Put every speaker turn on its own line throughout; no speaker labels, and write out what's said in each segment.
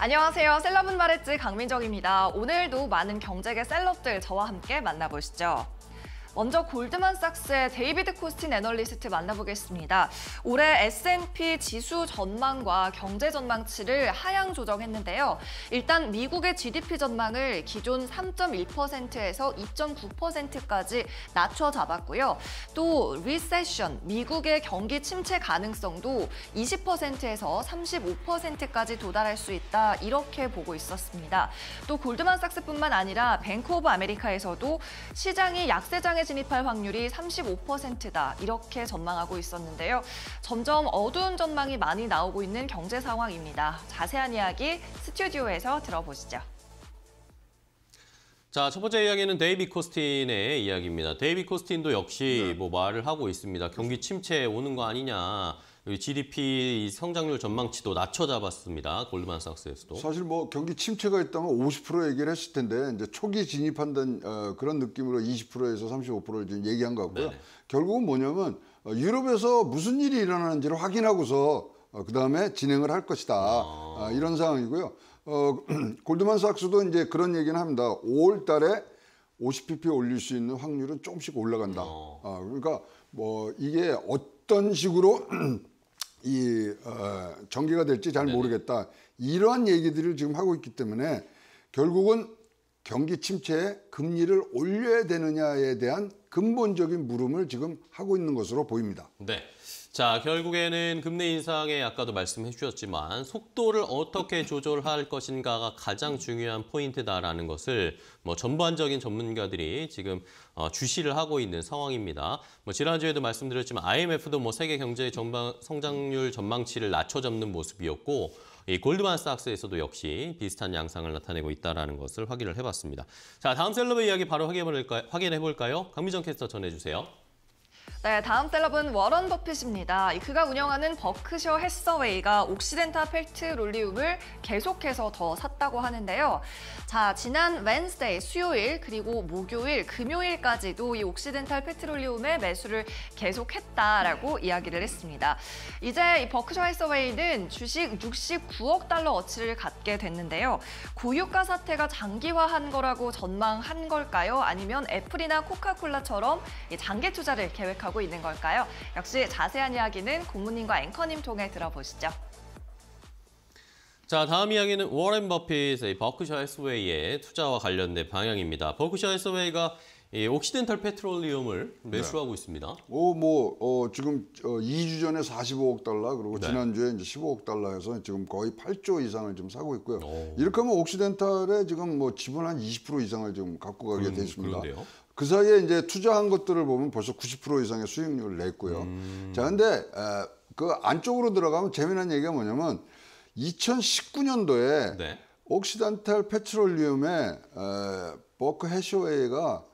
안녕하세요. 셀럽은 말했지 강민정입니다. 오늘도 많은 경제계 셀럽들 저와 함께 만나보시죠. 먼저 골드만삭스의 데이비드 코스틴 애널리스트 만나보겠습니다. 올해 S&P 지수 전망과 경제 전망치를 하향 조정했는데요. 일단 미국의 GDP 전망을 기존 3.1%에서 2.9%까지 낮춰 잡았고요. 또 리세션, 미국의 경기 침체 가능성도 20%에서 35%까지 도달할 수 있다 이렇게 보고 있었습니다. 또 골드만삭스뿐만 아니라 뱅크 오브 아메리카에서도 시장이 약세장에 진입할 확률이 35%다 이렇게 전망하고 있었는데요. 점점 어두운 전망이 많이 나오고 있는 경제 상황입니다. 자세한 이야기 스튜디오에서 들어보시죠.
자, 첫 번째 이야기는 데이비 코스틴의 이야기입니다. 데이비 코스틴도 역시 네. 뭐 말을 하고 있습니다. 경기 침체 오는 거 아니냐. GDP 성장률 전망치도 낮춰 잡았습니다. 골드만삭스에서도.
사실 뭐 경기 침체가 있다면 50% 얘기를 했을 텐데 이제 초기 진입한다는 어, 그런 느낌으로 20%에서 35%를 지금 얘기한 거고요. 네네. 결국은 뭐냐면 어, 유럽에서 무슨 일이 일어나는지를 확인하고서 어, 그다음에 진행을 할 것이다. 아... 어, 이런 상황이고요. 어, 골드만삭스도 이제 그런 얘기는 합니다. 5월 달에 50pp 올릴 수 있는 확률은 조금씩 올라간다. 어. 아, 그러니까 뭐 이게 어떤 식으로 이 어, 전개가 될지 잘 모르겠다. 이러한 얘기들을 지금 하고 있기 때문에 결국은 경기 침체에 금리를 올려야 되느냐에 대한 근본적인 물음을 지금 하고 있는 것으로 보입니다.
네. 자, 결국에는 금리 인상에 아까도 말씀해 주셨지만 속도를 어떻게 조절할 것인가가 가장 중요한 포인트다라는 것을 뭐 전반적인 전문가들이 지금 어, 주시를 하고 있는 상황입니다. 뭐 지난주에도 말씀드렸지만 IMF도 뭐 세계 경제 전망 성장률 전망치를 낮춰 잡는 모습이었고 이 골드만삭스에서도 역시 비슷한 양상을 나타내고 있다는 것을 확인을 해봤습니다. 자, 다음 셀럽의 이야기 바로 확인해볼까요? 확인해볼까요? 강미정 캐스터 전해주세요.
네, 다음 셀럽은 워런 버핏입니다. 그가 운영하는 버크셔 해서웨이가 옥시덴타 펠트 롤리움을 계속해서 더 샀다고 하는데요. 자, 지난 웬스데이, 수요일, 그리고 목요일, 금요일까지도 이 옥시덴탈 페트롤리움의 매수를 계속했다라고 이야기를 했습니다. 이제 이 버크셔 해서웨이는 주식 69억 달러 어치를 갖게 됐는데요. 고유가 사태가 장기화한 거라고 전망한 걸까요? 아니면 애플이나 코카콜라처럼 장기 투자를 계획하고 가고 있는 걸까요? 역시 자세한 이야기는 고문님과 앵커님 통해 들어보시죠.
자, 다음 이야기는 워렌 버핏의 버크셔 해스웨이의 투자와 관련된 방향입니다. 버크셔 해스웨이가 이 옥시덴탈 페트롤리움을 네. 매수하고
네. 있습니다. 오, 뭐 어, 지금 어, 2주 전에 45억 달러 그리고 네. 지난주에 이제 15억 달러에서 지금 거의 8조 이상을 좀 사고 있고요. 오. 이렇게 하면 옥시덴탈에 지금 뭐 지분 한20% 이상을 지금 갖고 가게 그런, 음, 습니다 그 사이에 이제 투자한 것들을 보면 벌써 90% 이상의 수익률을 냈고요. 음. 자, 근데 에, 그 안쪽으로 들어가면 재미난 얘기가 뭐냐면 2019년도에 네. 옥시단탈 페트롤리움에 에, 버크 해시웨이가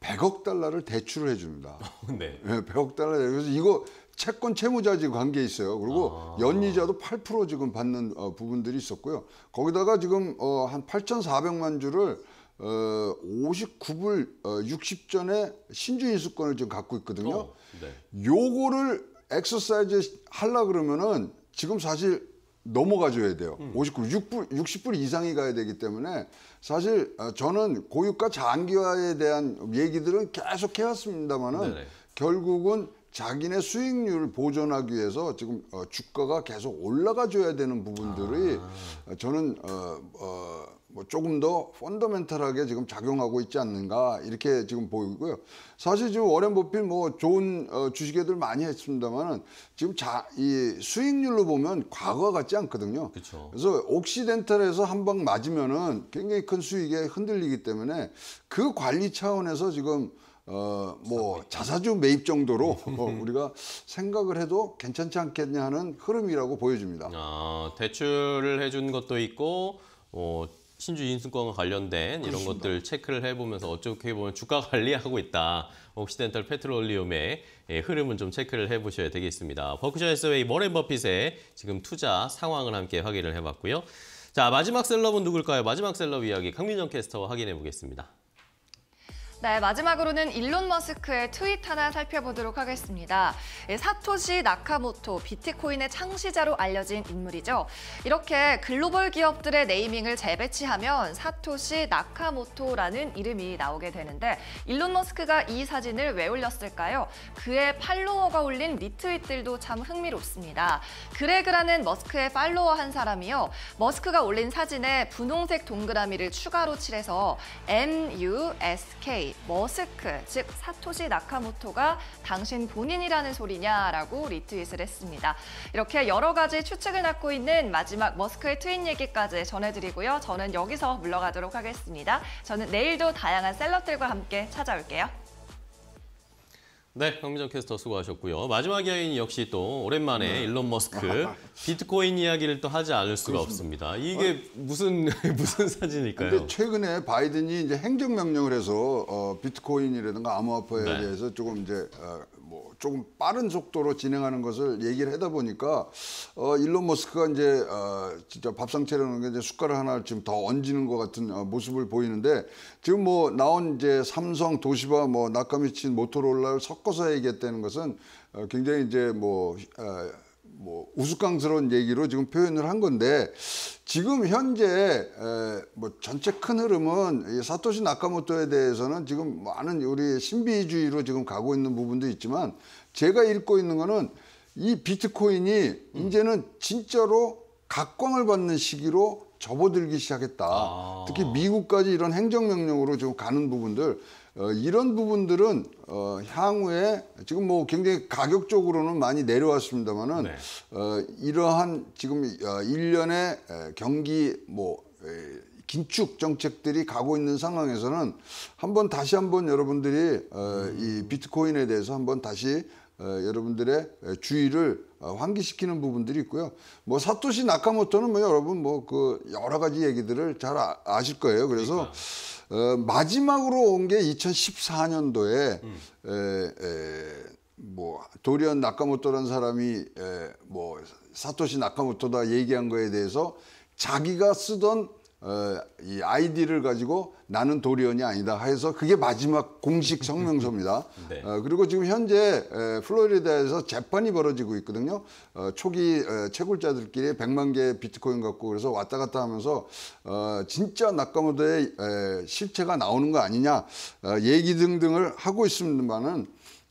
100억 달러를 대출을 해줍니다. 어, 네. 네, 예, 100억 달러. 그래서 이거 채권 채무자 지금 관계 있어요. 그리고 아. 연이자도 8% 지금 받는 어, 부분들이 있었고요. 거기다가 지금 어, 한 8,400만 주를 어, 59불 어, 60전에 신주인수권을 지금 갖고 있거든요. 어, 네. 요거를 엑서사이즈 하려 그러면은 지금 사실 넘어가줘야 돼요. 음. 59불, 6불, 0불 이상이 가야 되기 때문에 사실 어, 저는 고유가 장기화에 대한 얘기들은 계속 해왔습니다만은 결국은 자기네 수익률을 보존하기 위해서 지금 어, 주가가 계속 올라가줘야 되는 부분들이 아. 저는 어, 어, 뭐 조금 더 펀더멘털하게 지금 작용하고 있지 않는가 이렇게 지금 보이고요. 사실 지금 워렌 버핏 뭐 좋은 어, 주식에들 많이 했습니다만은 지금 자, 이 수익률로 보면 과거 같지 않거든요. 그쵸. 그래서 옥시덴탈에서 한 방 맞으면은 굉장히 큰 수익에 흔들리기 때문에 그 관리 차원에서 지금 어 뭐 자사주 매입 정도로 우리가 생각을 해도 괜찮지 않겠냐 하는 흐름이라고 보여집니다.
아, 대출을 해준 것도 있고 어, 신주 인수권과 관련된 이런 그렇습니다. 것들 체크를 해보면서 어떻게 보면 주가 관리하고 있다. 옥시덴탈 페트롤리움의 예, 흐름은 좀 체크를 해보셔야 되겠습니다. 버크셔 해서웨이 머렌 버핏의 지금 투자 상황을 함께 확인을 해봤고요. 자 마지막 셀럽은 누굴까요? 마지막 셀럽 이야기 강민정 캐스터와 확인해 보겠습니다.
네, 마지막으로는 일론 머스크의 트윗 하나 살펴보도록 하겠습니다. 예, 사토시 나카모토, 비트코인의 창시자로 알려진 인물이죠. 이렇게 글로벌 기업들의 네이밍을 재배치하면 사토시 나카모토라는 이름이 나오게 되는데 일론 머스크가 이 사진을 왜 올렸을까요? 그의 팔로워가 올린 리트윗들도 참 흥미롭습니다. 그레그라는 머스크의 팔로워 한 사람이요. 머스크가 올린 사진에 분홍색 동그라미를 추가로 칠해서 MUSK 머스크, 즉 사토시 나카모토가 당신 본인이라는 소리냐라고 리트윗을 했습니다. 이렇게 여러 가지 추측을 낳고 있는 마지막 머스크의 트윈 얘기까지 전해드리고요. 저는 여기서 물러가도록 하겠습니다. 저는 내일도 다양한 셀럽들과 함께 찾아올게요.
네, 황미정 캐스터 수고하셨고요. 마지막 이야기는 역시 또 오랜만에 네. 일론 머스크 비트코인 이야기를 또 하지 않을 수가 그렇습니다. 없습니다. 이게
어? 무슨 무슨 사진일까요? 근데 최근에 바이든이 이제 행정 명령을 해서 어, 비트코인이라든가 암호화폐에 네. 대해서 조금 이제 어, 뭐 조금 빠른 속도로 진행하는 것을 얘기를 하다 보니까 어, 일론 머스크가 이제 어, 진짜 밥상 차려놓은 게 이제 숟가락 하나 를 지금 더 얹는 것 같은 어, 모습을 보이는데 지금 뭐 나온 이제 삼성, 도시바, 뭐 나카미친, 모토로라를 섞어서 얘기했다는 것은 어, 굉장히 이제 뭐 어, 뭐 우스꽝스러운 얘기로 지금 표현을 한 건데 지금 현재 뭐 전체 큰 흐름은 사토시 나카모토에 대해서는 지금 많은 우리 신비주의로 지금 가고 있는 부분도 있지만 제가 읽고 있는 거는 이 비트코인이 음. 이제는 진짜로 각광을 받는 시기로 접어들기 시작했다. 아. 특히 미국까지 이런 행정명령으로 지금 가는 부분들 어, 이런 부분들은 어, 향후에 지금 뭐 굉장히 가격적으로는 많이 내려왔습니다만은 네. 어, 이러한 지금 어, 년련의 경기 뭐 긴축 정책들이 가고 있는 상황에서는 한번 다시 한번 여러분들이 어, 이 비트코인에 대해서 한번 다시 어, 여러분들의 주의를 어, 환기시키는 부분들이 있고요. 뭐 사토시 나카모토는 뭐 여러분 뭐 그 여러 가지 얘기들을 잘 아, 실 거예요. 그래서 그러니까. 어, 마지막으로 온 게 2014년도에 음. 에, 에, 뭐 도리언 나카모토라는 사람이 에, 뭐 사토시 나카모토다 얘기한 거에 대해서 자기가 쓰던 어, 이 아이디를 가지고 나는 도리언이 아니다 해서 그게 마지막 공식 성명서입니다. 네. 어, 그리고 지금 현재 에, 플로리다에서 재판이 벌어지고 있거든요. 어, 초기 에, 채굴자들끼리 100만 개 비트코인 갖고 그래서 왔다 갔다 하면서 어, 진짜 낙가모드의 에, 실체가 나오는 거 아니냐 어, 얘기 등등을 하고 있습니다만은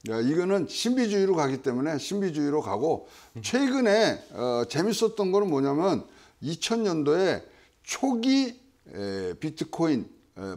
야, 어, 이거는 신비주의로 가기 때문에 신비주의로 가고 음. 최근에 어, 재밌었던 거는 뭐냐면 2000년도에 초기 비트코인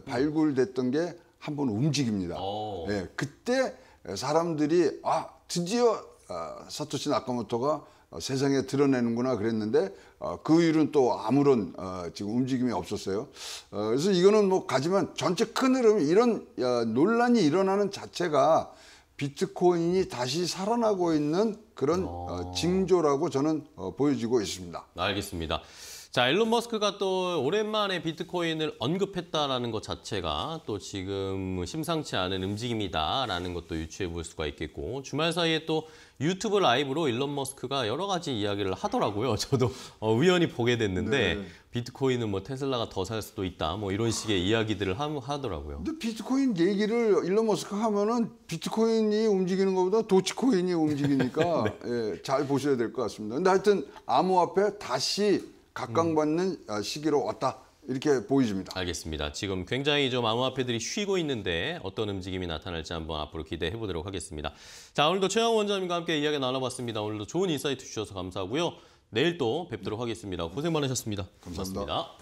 발굴됐던 게 한 번 움직입니다. 어. 예, 그때 사람들이 아 드디어 아, 사토시 나카모토가 어, 세상에 드러내는구나 그랬는데 어, 그 이후는 또 아무런 지금 움직임이 없었어요. 그래서 이거는 뭐 가지만 전체 큰 흐름 이런 논란이 일어나는 자체가 비트코인이 다시 살아나고 있는 그런 어, 징조라고 저는 보여지고 있습니다.
알겠습니다. 자, 일론 머스크가 또 오랜만에 비트코인을 언급했다라는 것 자체가 또 지금 심상치 않은 움직임이다라는 것도 유추해 볼 수가 있겠고 주말 사이에 또 유튜브 라이브로 일론 머스크가 여러 가지 이야기를 하더라고요. 저도 어, 우연히 보게 됐는데 네. 비트코인은 뭐 테슬라가 더 살 수도 있다 뭐 이런 식의 이야기들을 하, 하더라고요.
근데 비트코인 얘기를 일론 머스크 하면은 비트코인이 움직이는 것보다 도치코인이 움직이니까 네. 예, 잘 보셔야 될 것 같습니다. 근데 하여튼 암호화폐 다시 각광받는 음. 어, 시기로 왔다. 이렇게 보여집니다.
알겠습니다. 지금 굉장히 좀 암호화폐들이 쉬고 있는데 어떤 움직임이 나타날지 한번 앞으로 기대해 보도록 하겠습니다. 자, 오늘도 최영 원장님과 함께 이야기 나눠봤습니다. 오늘도 좋은 인사이트 주셔서 감사하고요. 내일 또 뵙도록 하겠습니다. 고생 많으셨습니다. 감사합니다. 고맙습니다.